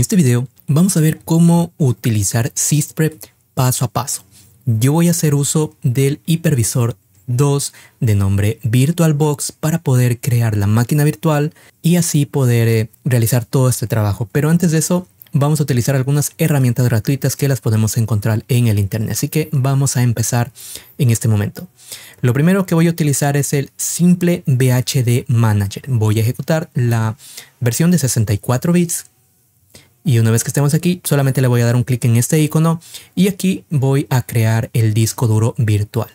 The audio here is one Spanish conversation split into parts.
este video vamos a ver cómo utilizar SysPrep paso a paso. Yo voy a hacer uso del hipervisor 2 de nombre VirtualBox para poder crear la máquina virtual y así poder eh, realizar todo este trabajo. Pero antes de eso, vamos a utilizar algunas herramientas gratuitas que las podemos encontrar en el internet. Así que vamos a empezar en este momento. Lo primero que voy a utilizar es el simple VHD Manager. Voy a ejecutar la versión de 64 bits y una vez que estemos aquí, solamente le voy a dar un clic en este icono y aquí voy a crear el disco duro virtual.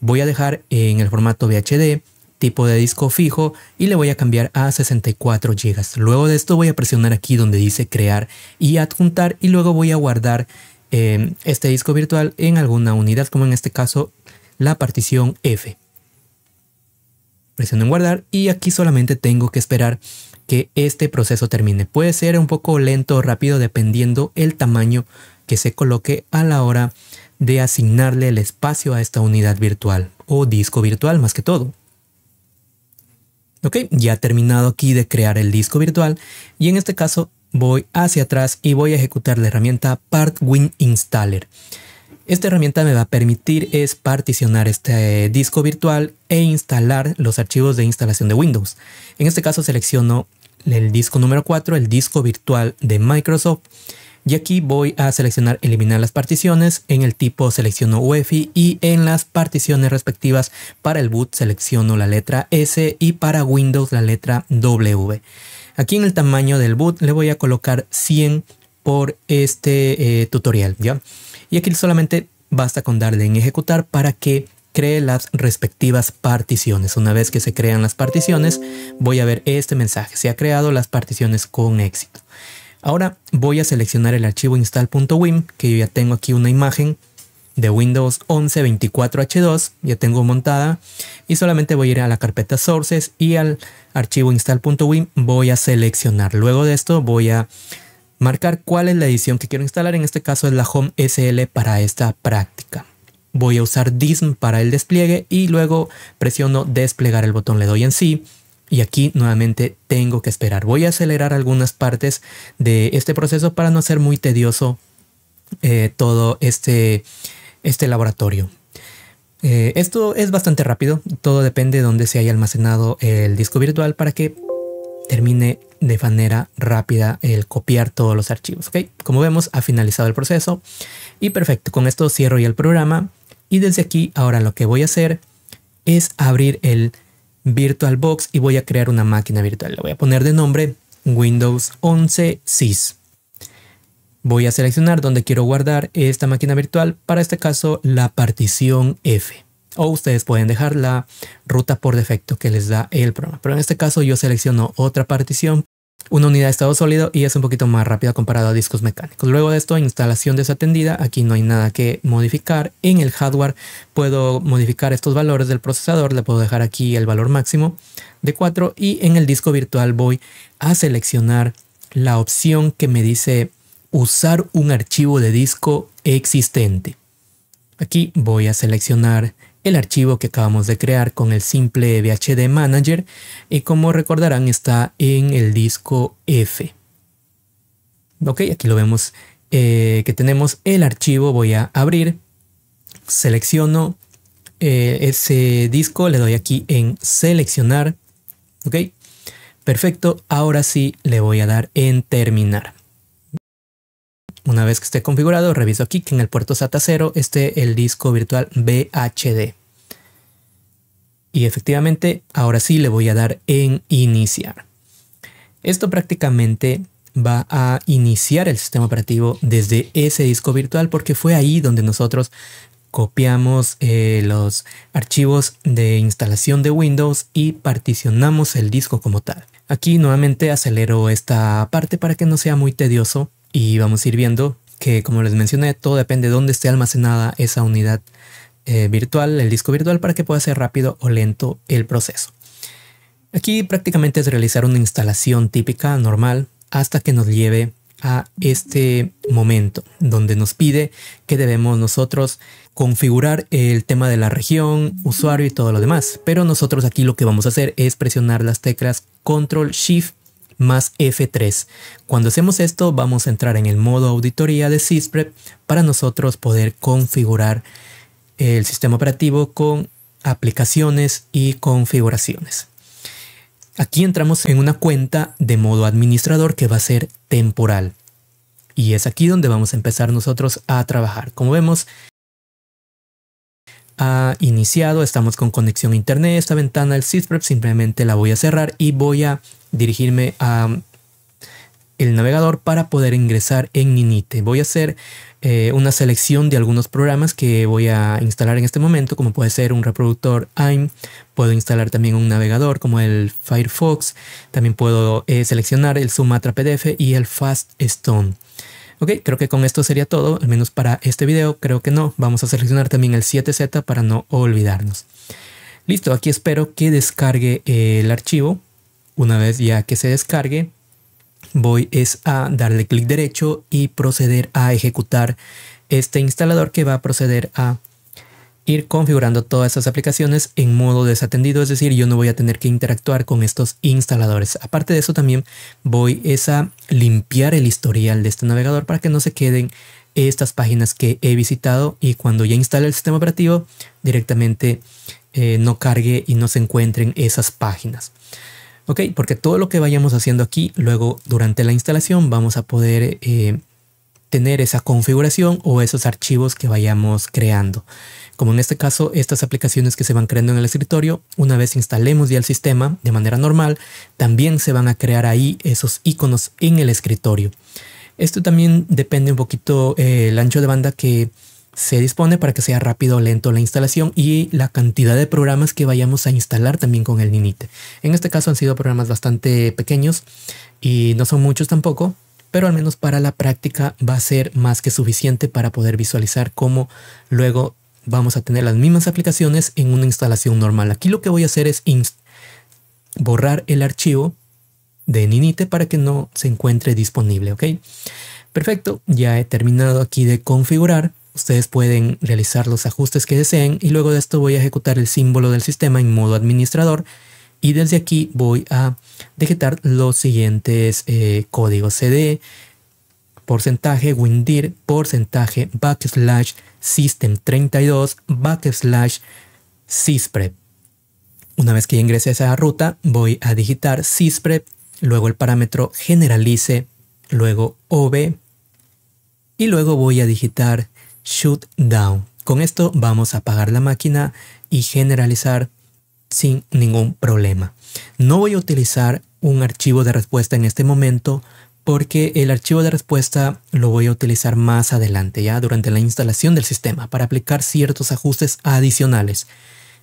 Voy a dejar en el formato VHD, tipo de disco fijo y le voy a cambiar a 64 GB. Luego de esto voy a presionar aquí donde dice crear y adjuntar y luego voy a guardar em, este disco virtual en alguna unidad, como en este caso la partición F. Presiono en guardar y aquí solamente tengo que esperar que este proceso termine. Puede ser un poco lento o rápido dependiendo el tamaño que se coloque a la hora de asignarle el espacio a esta unidad virtual o disco virtual más que todo. Ok, ya he terminado aquí de crear el disco virtual y en este caso voy hacia atrás y voy a ejecutar la herramienta Partwin Installer. Esta herramienta me va a permitir es particionar este disco virtual e instalar los archivos de instalación de Windows. En este caso selecciono el disco número 4, el disco virtual de Microsoft. Y aquí voy a seleccionar eliminar las particiones, en el tipo selecciono UEFI y en las particiones respectivas para el boot selecciono la letra S y para Windows la letra W. Aquí en el tamaño del boot le voy a colocar 100 por este eh, tutorial, ¿ya? Y aquí solamente basta con darle en ejecutar para que cree las respectivas particiones. Una vez que se crean las particiones, voy a ver este mensaje. Se ha creado las particiones con éxito. Ahora voy a seleccionar el archivo install.wim, que yo ya tengo aquí una imagen de Windows 11 24H2, ya tengo montada, y solamente voy a ir a la carpeta sources y al archivo install.wim voy a seleccionar. Luego de esto voy a marcar cuál es la edición que quiero instalar, en este caso es la Home SL para esta práctica voy a usar DISM para el despliegue y luego presiono desplegar el botón, le doy en sí. Y aquí nuevamente tengo que esperar. Voy a acelerar algunas partes de este proceso para no ser muy tedioso eh, todo este, este laboratorio. Eh, esto es bastante rápido, todo depende de dónde se haya almacenado el disco virtual para que termine de manera rápida el copiar todos los archivos. Como vemos, ha finalizado el proceso y perfecto. Con esto cierro ya el programa. Y desde aquí ahora lo que voy a hacer es abrir el VirtualBox y voy a crear una máquina virtual. Le voy a poner de nombre Windows 11 SIS. Voy a seleccionar donde quiero guardar esta máquina virtual, para este caso la partición F. O ustedes pueden dejar la ruta por defecto que les da el programa. Pero en este caso yo selecciono otra partición una unidad de estado sólido y es un poquito más rápida comparado a discos mecánicos. Luego de esto, instalación desatendida, aquí no hay nada que modificar. En el hardware puedo modificar estos valores del procesador, le puedo dejar aquí el valor máximo de 4 y en el disco virtual voy a seleccionar la opción que me dice usar un archivo de disco existente. Aquí voy a seleccionar el archivo que acabamos de crear con el simple VHD Manager y como recordarán está en el disco F. Ok, aquí lo vemos eh, que tenemos el archivo, voy a abrir, selecciono eh, ese disco, le doy aquí en seleccionar, ok, perfecto, ahora sí le voy a dar en terminar. Una vez que esté configurado, reviso aquí que en el puerto SATA 0 esté el disco virtual BHD. Y efectivamente, ahora sí le voy a dar en iniciar. Esto prácticamente va a iniciar el sistema operativo desde ese disco virtual porque fue ahí donde nosotros copiamos eh, los archivos de instalación de Windows y particionamos el disco como tal. Aquí nuevamente acelero esta parte para que no sea muy tedioso y vamos a ir viendo que, como les mencioné, todo depende de dónde esté almacenada esa unidad eh, virtual, el disco virtual, para que pueda ser rápido o lento el proceso. Aquí prácticamente es realizar una instalación típica, normal, hasta que nos lleve a este momento donde nos pide que debemos nosotros configurar el tema de la región, usuario y todo lo demás. Pero nosotros aquí lo que vamos a hacer es presionar las teclas Control Shift más F3. Cuando hacemos esto vamos a entrar en el modo auditoría de SysPrep para nosotros poder configurar el sistema operativo con aplicaciones y configuraciones. Aquí entramos en una cuenta de modo administrador que va a ser temporal. Y es aquí donde vamos a empezar nosotros a trabajar. Como vemos, ha iniciado, estamos con conexión a internet, esta ventana del SysPrep simplemente la voy a cerrar y voy a dirigirme a el navegador para poder ingresar en Ninite. Voy a hacer eh, una selección de algunos programas que voy a instalar en este momento, como puede ser un reproductor AIM, puedo instalar también un navegador como el Firefox, también puedo eh, seleccionar el Sumatra PDF y el Fast Stone. Ok, creo que con esto sería todo, al menos para este video, creo que no. Vamos a seleccionar también el 7Z para no olvidarnos. Listo, aquí espero que descargue eh, el archivo una vez ya que se descargue, voy es a darle clic derecho y proceder a ejecutar este instalador que va a proceder a ir configurando todas estas aplicaciones en modo desatendido, es decir, yo no voy a tener que interactuar con estos instaladores. Aparte de eso también voy es a limpiar el historial de este navegador para que no se queden estas páginas que he visitado y cuando ya instale el sistema operativo directamente eh, no cargue y no se encuentren esas páginas. ¿ok? Porque todo lo que vayamos haciendo aquí, luego durante la instalación vamos a poder eh, tener esa configuración o esos archivos que vayamos creando. Como en este caso, estas aplicaciones que se van creando en el escritorio, una vez instalemos ya el sistema de manera normal, también se van a crear ahí esos iconos en el escritorio. Esto también depende un poquito eh, el ancho de banda que se dispone para que sea rápido o lento la instalación y la cantidad de programas que vayamos a instalar también con el Ninite. En este caso han sido programas bastante pequeños y no son muchos tampoco, pero al menos para la práctica va a ser más que suficiente para poder visualizar cómo luego vamos a tener las mismas aplicaciones en una instalación normal. Aquí lo que voy a hacer es borrar el archivo de Ninite para que no se encuentre disponible, ¿ok? Perfecto, ya he terminado aquí de configurar Ustedes pueden realizar los ajustes que deseen y luego de esto voy a ejecutar el símbolo del sistema en modo administrador y desde aquí voy a digitar los siguientes eh, códigos CD, porcentaje WinDir, porcentaje backslash system32 backslash sysprep. Una vez que ingrese esa ruta, voy a digitar sysprep, luego el parámetro generalice, luego ob, y luego voy a digitar Shoot Down. Con esto vamos a apagar la máquina y generalizar sin ningún problema. No voy a utilizar un archivo de respuesta en este momento porque el archivo de respuesta lo voy a utilizar más adelante, ya durante la instalación del sistema, para aplicar ciertos ajustes adicionales.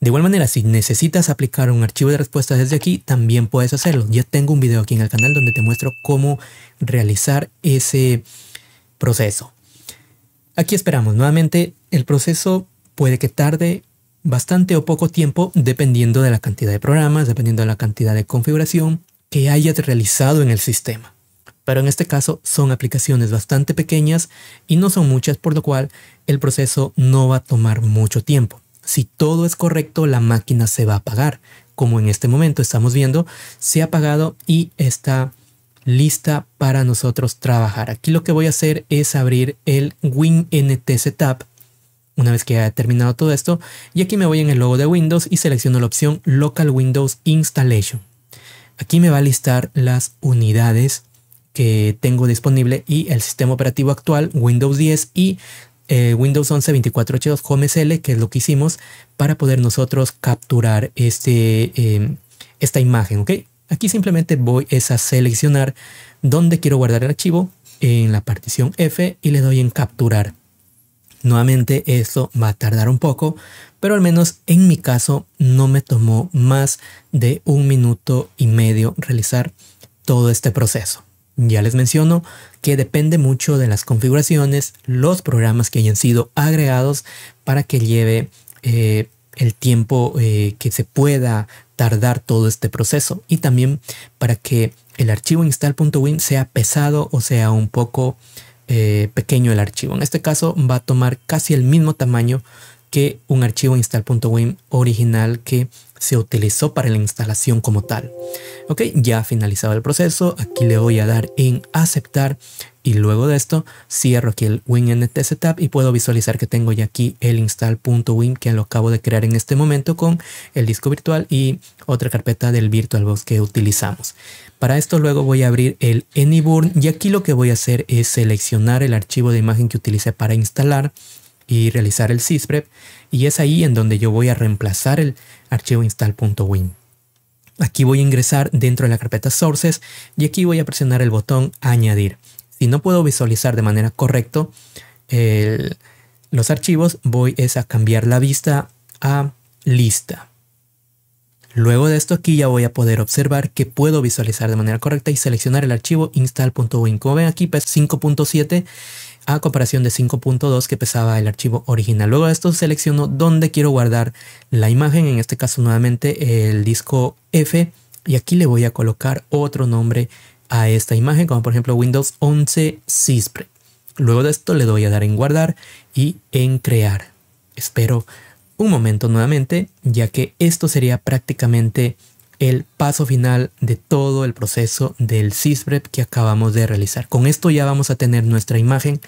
De igual manera, si necesitas aplicar un archivo de respuesta desde aquí, también puedes hacerlo. Ya tengo un video aquí en el canal donde te muestro cómo realizar ese proceso. Aquí esperamos nuevamente, el proceso puede que tarde bastante o poco tiempo dependiendo de la cantidad de programas, dependiendo de la cantidad de configuración que hayas realizado en el sistema. Pero en este caso son aplicaciones bastante pequeñas y no son muchas, por lo cual el proceso no va a tomar mucho tiempo. Si todo es correcto, la máquina se va a apagar. Como en este momento estamos viendo, se ha apagado y está lista para nosotros trabajar. Aquí lo que voy a hacer es abrir el WinNT Setup una vez que haya terminado todo esto. Y aquí me voy en el logo de Windows y selecciono la opción Local Windows Installation. Aquí me va a listar las unidades que tengo disponible y el sistema operativo actual, Windows 10 y eh, Windows 11 2482 Home SL, que es lo que hicimos para poder nosotros capturar este, eh, esta imagen, ¿ok? Aquí simplemente voy es a seleccionar dónde quiero guardar el archivo en la partición F y le doy en capturar. Nuevamente esto va a tardar un poco, pero al menos en mi caso no me tomó más de un minuto y medio realizar todo este proceso. Ya les menciono que depende mucho de las configuraciones, los programas que hayan sido agregados para que lleve eh, el tiempo eh, que se pueda tardar todo este proceso y también para que el archivo install.win sea pesado o sea un poco eh, pequeño el archivo. En este caso va a tomar casi el mismo tamaño que un archivo install.win original que se utilizó para la instalación como tal. Ok, ya ha finalizado el proceso, aquí le voy a dar en aceptar y luego de esto, cierro aquí el WinNT Setup y puedo visualizar que tengo ya aquí el install.win que lo acabo de crear en este momento con el disco virtual y otra carpeta del VirtualBox que utilizamos. Para esto luego voy a abrir el AnyBurn y aquí lo que voy a hacer es seleccionar el archivo de imagen que utilicé para instalar y realizar el sysprep y es ahí en donde yo voy a reemplazar el archivo install.win. Aquí voy a ingresar dentro de la carpeta sources y aquí voy a presionar el botón añadir si no puedo visualizar de manera correcta los archivos, voy es a cambiar la vista a lista. Luego de esto aquí ya voy a poder observar que puedo visualizar de manera correcta y seleccionar el archivo install.win. Como ven aquí pesa 5.7 a comparación de 5.2 que pesaba el archivo original. Luego de esto selecciono dónde quiero guardar la imagen, en este caso nuevamente el disco F y aquí le voy a colocar otro nombre a esta imagen, como por ejemplo Windows 11 CISPRE. Luego de esto le doy a dar en guardar y en crear. Espero un momento nuevamente, ya que esto sería prácticamente el paso final de todo el proceso del sysprep que acabamos de realizar. Con esto ya vamos a tener nuestra imagen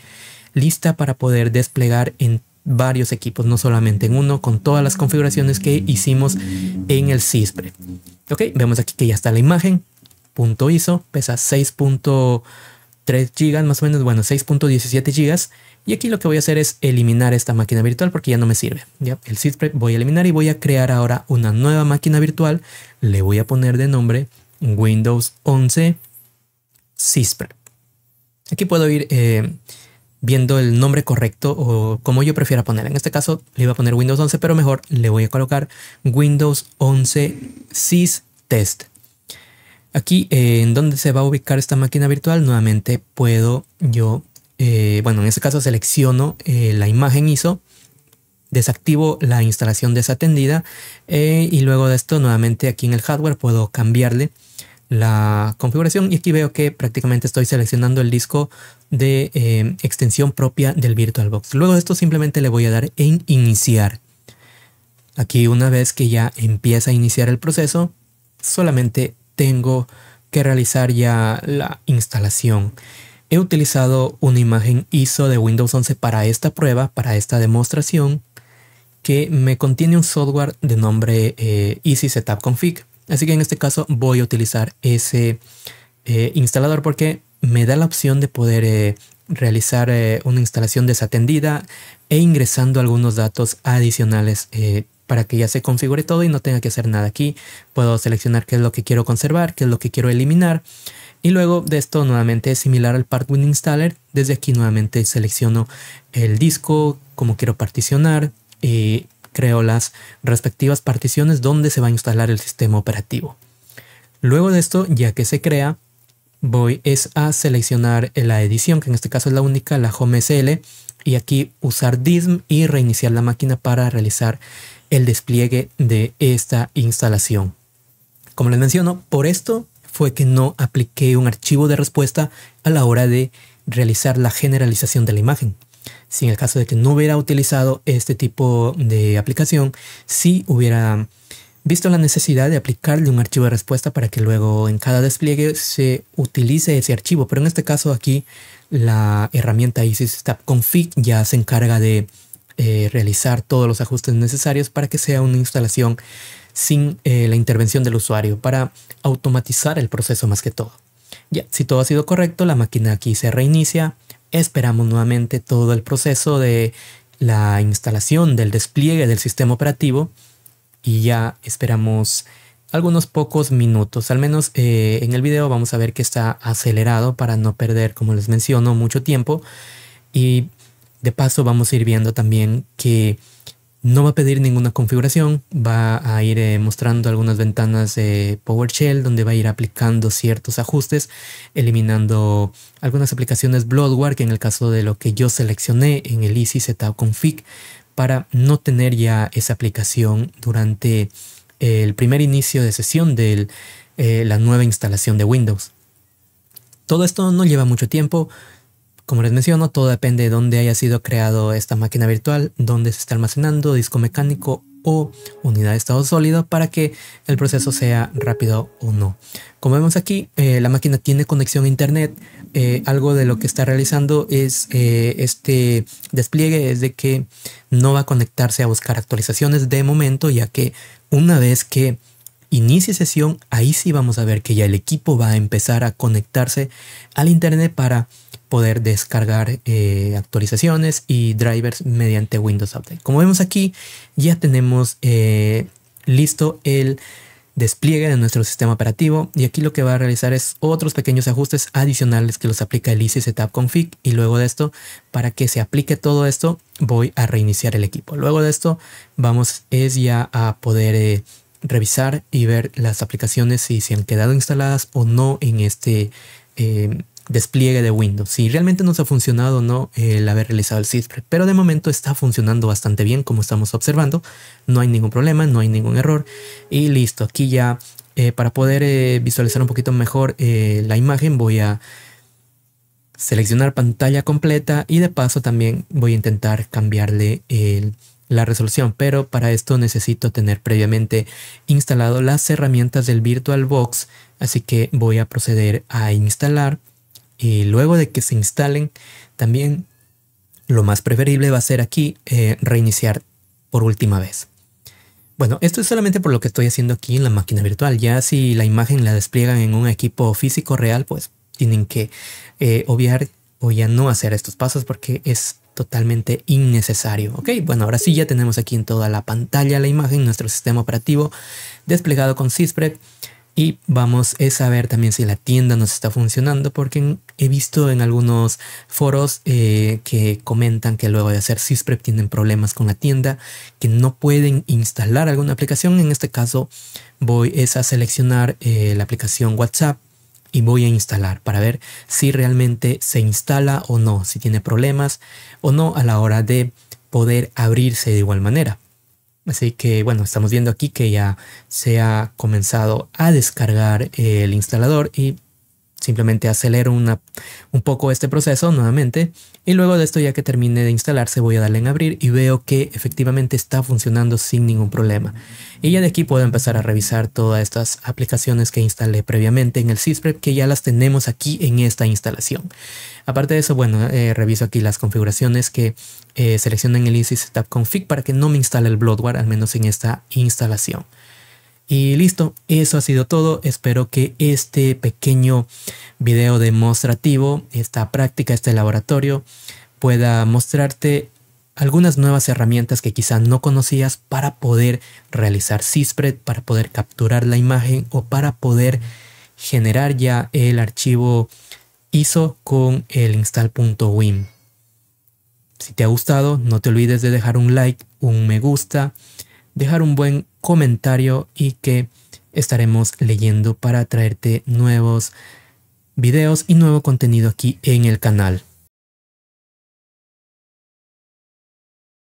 lista para poder desplegar en varios equipos, no solamente en uno, con todas las configuraciones que hicimos en el sysprep. Ok, vemos aquí que ya está la imagen punto ISO, pesa 6.3 GB más o menos, bueno, 6.17 GB. Y aquí lo que voy a hacer es eliminar esta máquina virtual porque ya no me sirve. ¿ya? El SysPrep voy a eliminar y voy a crear ahora una nueva máquina virtual. Le voy a poner de nombre Windows 11 SysPrep. Aquí puedo ir eh, viendo el nombre correcto o como yo prefiera poner. En este caso le iba a poner Windows 11, pero mejor le voy a colocar Windows 11 systest. Test. Aquí, eh, en donde se va a ubicar esta máquina virtual, nuevamente puedo yo, eh, bueno, en este caso selecciono eh, la imagen ISO, desactivo la instalación desatendida y luego de esto, nuevamente aquí en el hardware puedo cambiarle la configuración y aquí veo que prácticamente estoy seleccionando el disco de extensión propia del VirtualBox. Luego de esto simplemente le voy a dar en iniciar. Aquí una vez que ya empieza a iniciar el proceso, solamente tengo que realizar ya la instalación. He utilizado una imagen ISO de Windows 11 para esta prueba, para esta demostración, que me contiene un software de nombre eh, Easy Setup Config. Así que en este caso voy a utilizar ese eh, instalador porque me da la opción de poder eh, realizar una instalación desatendida e ingresando algunos datos adicionales para que ya se configure todo y no tenga que hacer nada aquí. Puedo seleccionar qué es lo que quiero conservar, qué es lo que quiero eliminar. Y luego de esto nuevamente es similar al Partwin Installer. Desde aquí nuevamente selecciono el disco, cómo quiero particionar y creo las respectivas particiones donde se va a instalar el sistema operativo. Luego de esto, ya que se crea, voy es a seleccionar la edición, que en este caso es la única, la Home SL, y aquí usar DISM y reiniciar la máquina para realizar el despliegue de esta instalación. Como les menciono, por esto fue que no apliqué un archivo de respuesta a la hora de realizar la generalización de la imagen. Si en el caso de que no hubiera utilizado este tipo de aplicación, si hubiera visto la necesidad de aplicarle un archivo de respuesta para que luego en cada despliegue se utilice ese archivo. Pero en este caso aquí la herramienta ISIS Config ya se encarga de eh, realizar todos los ajustes necesarios para que sea una instalación sin eh, la intervención del usuario, para automatizar el proceso más que todo. Ya, si todo ha sido correcto, la máquina aquí se reinicia, esperamos nuevamente todo el proceso de la instalación del despliegue del sistema operativo y ya esperamos algunos pocos minutos. Al menos eh, en el video vamos a ver que está acelerado para no perder, como les menciono, mucho tiempo. Y de paso vamos a ir viendo también que no va a pedir ninguna configuración, va a ir eh, mostrando algunas ventanas de PowerShell donde va a ir aplicando ciertos ajustes, eliminando algunas aplicaciones Bloodware, que en el caso de lo que yo seleccioné en el Easy Setup Config, para no tener ya esa aplicación durante el primer inicio de sesión de eh, la nueva instalación de Windows. Todo esto no lleva mucho tiempo, como les menciono, todo depende de dónde haya sido creado esta máquina virtual, dónde se está almacenando, disco mecánico o unidad de estado sólido para que el proceso sea rápido o no. Como vemos aquí, eh, la máquina tiene conexión a internet. Eh, algo de lo que está realizando es eh, este despliegue, es de que no va a conectarse a buscar actualizaciones de momento, ya que una vez que inicie sesión, ahí sí vamos a ver que ya el equipo va a empezar a conectarse al internet para poder descargar eh, actualizaciones y drivers mediante Windows Update. Como vemos aquí, ya tenemos eh, listo el despliegue de nuestro sistema operativo y aquí lo que va a realizar es otros pequeños ajustes adicionales que los aplica el Easy Setup Config y luego de esto, para que se aplique todo esto, voy a reiniciar el equipo. Luego de esto, vamos es ya a poder... Eh, revisar y ver las aplicaciones si se han quedado instaladas o no en este despliegue de Windows. Si realmente nos ha funcionado o no el haber realizado el Syspread, pero de momento está funcionando bastante bien como estamos observando. No hay ningún problema, no hay ningún error y listo. Aquí ya eh, para poder eh, visualizar un poquito mejor eh, la imagen voy a seleccionar pantalla completa y de paso también voy a intentar cambiarle la resolución, pero para esto necesito tener previamente instalado las herramientas del VirtualBox, así que voy a proceder a instalar y luego de que se instalen, también lo más preferible va a ser aquí eh, reiniciar por última vez. Bueno, esto es solamente por lo que estoy haciendo aquí en la máquina virtual. Ya si la imagen la despliegan en un equipo físico real, pues tienen que eh, obviar o ya no hacer estos pasos porque es totalmente innecesario. Ok, bueno, ahora sí ya tenemos aquí en toda la pantalla la imagen, nuestro sistema operativo desplegado con Sysprep. Y vamos a ver también si la tienda nos está funcionando, porque he visto en algunos foros eh, que comentan que luego de hacer Sysprep tienen problemas con la tienda, que no pueden instalar alguna aplicación. En este caso voy a seleccionar eh, la aplicación WhatsApp y voy a instalar para ver si realmente se instala o no, si tiene problemas o no a la hora de poder abrirse de igual manera. Así que bueno, estamos viendo aquí que ya se ha comenzado a descargar el instalador y Simplemente acelero una, un poco este proceso nuevamente y luego de esto ya que termine de instalarse voy a darle en abrir y veo que efectivamente está funcionando sin ningún problema. Y ya de aquí puedo empezar a revisar todas estas aplicaciones que instalé previamente en el SysPrep que ya las tenemos aquí en esta instalación. Aparte de eso, bueno, eh, reviso aquí las configuraciones que eh, en el Easy Setup Config para que no me instale el bloodware al menos en esta instalación. Y listo, eso ha sido todo. Espero que este pequeño video demostrativo, esta práctica, este laboratorio, pueda mostrarte algunas nuevas herramientas que quizás no conocías para poder realizar CISPRED, para poder capturar la imagen o para poder generar ya el archivo ISO con el install.wim. Si te ha gustado, no te olvides de dejar un like, un me gusta, dejar un buen comentario y que estaremos leyendo para traerte nuevos videos y nuevo contenido aquí en el canal.